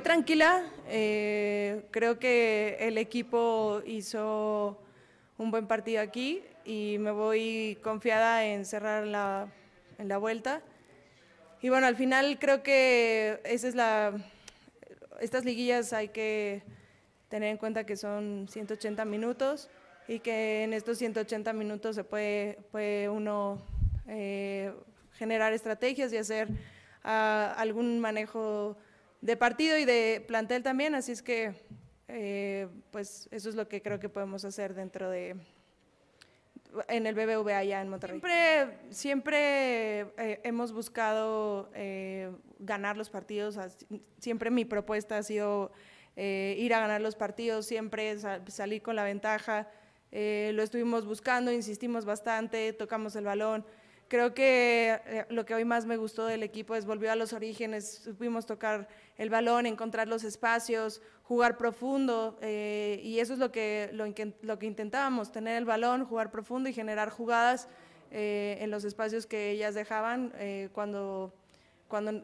tranquila, eh, creo que el equipo hizo un buen partido aquí y me voy confiada en cerrar la, en la vuelta. Y bueno, al final creo que esa es la, estas liguillas hay que tener en cuenta que son 180 minutos y que en estos 180 minutos se puede, uno eh, generar estrategias y hacer ah, algún manejo de partido y de plantel también, así es que eh, pues eso es lo que creo que podemos hacer dentro de en el BBVA allá en Monterrey. Siempre, siempre eh, hemos buscado eh, ganar los partidos, siempre mi propuesta ha sido ir a ganar los partidos, siempre salir con la ventaja, lo estuvimos buscando, insistimos bastante, tocamos el balón. Creo que eh, lo que hoy más me gustó del equipo es volvió a los orígenes, supimos tocar el balón, encontrar los espacios, jugar profundo eh, y eso es lo que, lo, que intentábamos, tener el balón, jugar profundo y generar jugadas eh, en los espacios que ellas dejaban cuando, cuando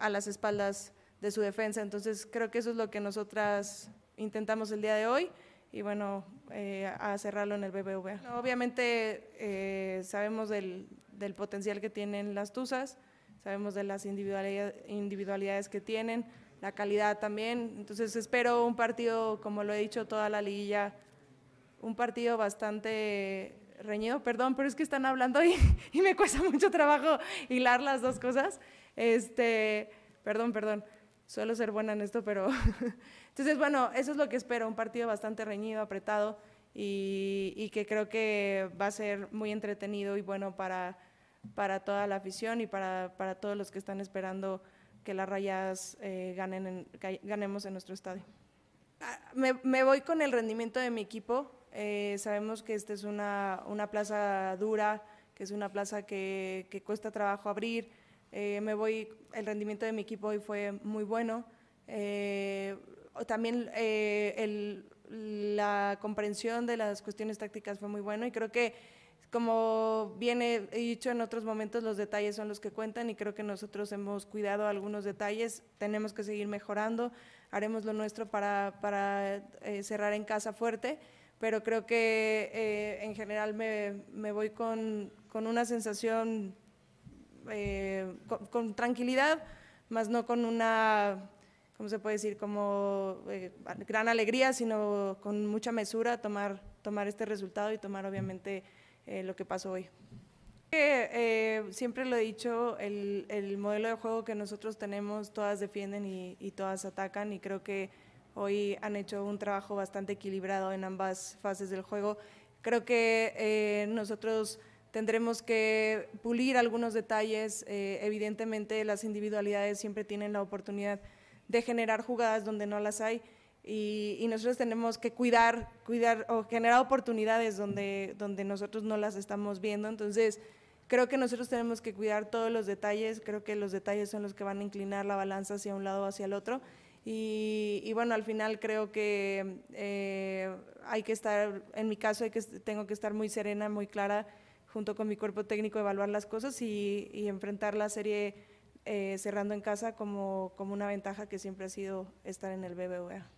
a las espaldas de su defensa. Entonces creo que eso es lo que nosotras intentamos el día de hoy y bueno, a cerrarlo en el BBVA. Obviamente sabemos del del potencial que tienen las Tuzas, sabemos de las individualidades que tienen, la calidad también. Entonces espero un partido, como lo he dicho toda la liguilla, un partido bastante reñido, perdón, pero es que están hablando y, me cuesta mucho trabajo hilar las dos cosas. Este, perdón, perdón suelo ser buena en esto, pero... Entonces, bueno, eso es lo que espero, un partido bastante reñido, apretado y, que creo que va a ser muy entretenido y bueno para para toda la afición y para, para todos los que están esperando que las rayas eh, ganen ganemos en nuestro estadio. Ah, me, me, voy con el rendimiento de mi equipo. Eh, sabemos que esta es una, una, plaza dura, que es una plaza que, que cuesta trabajo abrir. Eh, me voy, el rendimiento de mi equipo hoy fue muy bueno. también el, la comprensión de las cuestiones tácticas fue muy bueno y creo que como viene he dicho en otros momentos, los detalles son los que cuentan y creo que nosotros hemos cuidado algunos detalles, tenemos que seguir mejorando, haremos lo nuestro para, para eh, cerrar en casa fuerte, pero creo que eh, en general me, me voy con, con, una sensación, eh, con, con, tranquilidad, más no con una... ¿Cómo se puede decir? Como gran alegría, sino con mucha mesura tomar, tomar este resultado y tomar obviamente eh, lo que pasó hoy. Eh, siempre lo he dicho, el, modelo de juego que nosotros tenemos, todas defienden y, todas atacan y creo que hoy han hecho un trabajo bastante equilibrado en ambas fases del juego. Creo que eh, nosotros tendremos que pulir algunos detalles. evidentemente las individualidades siempre tienen la oportunidad de generar jugadas donde no las hay. Y, nosotros tenemos que cuidar, cuidar o generar oportunidades donde, donde nosotros no las estamos viendo. Entonces, creo que nosotros tenemos que cuidar todos los detalles, creo que los detalles son los que van a inclinar la balanza hacia un lado o hacia el otro. Y, bueno, al final creo que eh, hay que estar, en mi caso, hay que, tengo que estar muy serena, muy clara, junto con mi cuerpo técnico, evaluar las cosas y, enfrentar la serie eh, cerrando en casa como, como una ventaja que siempre ha sido estar en el BBVA.